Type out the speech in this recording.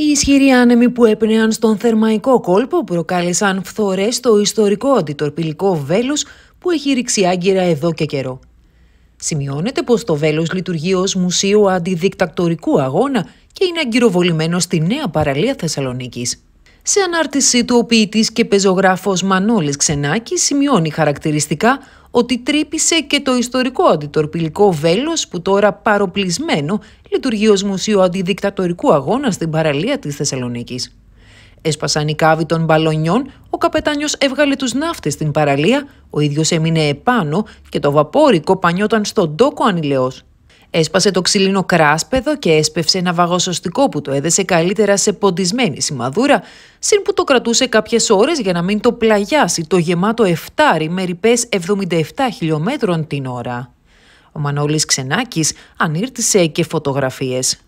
Οι ισχυροί άνεμοι που έπνεαν στον θερμαϊκό κόλπο προκάλεσαν φθορές στο ιστορικό αντιτορπιλικό βέλος που έχει ρίξει άγκυρα εδώ και καιρό. Σημειώνεται πως το βέλος λειτουργεί ως μουσείο αντιδικτακτορικού αγώνα και είναι αγκυροβολημένο στη νέα παραλία Θεσσαλονίκης. Σε ανάρτησή του, ο ποιητής και πεζογράφος Μανώλης Ξενάκη σημειώνει χαρακτηριστικά ότι τρύπησε και το ιστορικό αντιτορπιλικό βέλος που τώρα παροπλισμένο λειτουργεί ως μουσείο αντιδικτατορικού αγώνα στην παραλία της Θεσσαλονίκης. Έσπασαν οι κάβοι των μπαλονιών, ο καπετάνιος έβγαλε τους ναύτες στην παραλία, ο ίδιος έμεινε επάνω και το βαπόρικο πανιόταν στον τόκο ανηλαιός. Έσπασε το ξύλινο κράσπεδο και έσπευσε ένα βαγοσωστικό που το έδεσε καλύτερα σε ποντισμένη σημαδούρα, συν που το κρατούσε κάποιες ώρες για να μην το πλαγιάσει το γεμάτο εφτάρι με ρηπές 77 χιλιόμετρων την ώρα. Ο Μανώλης Ξενάκης ανήρτησε και φωτογραφίες.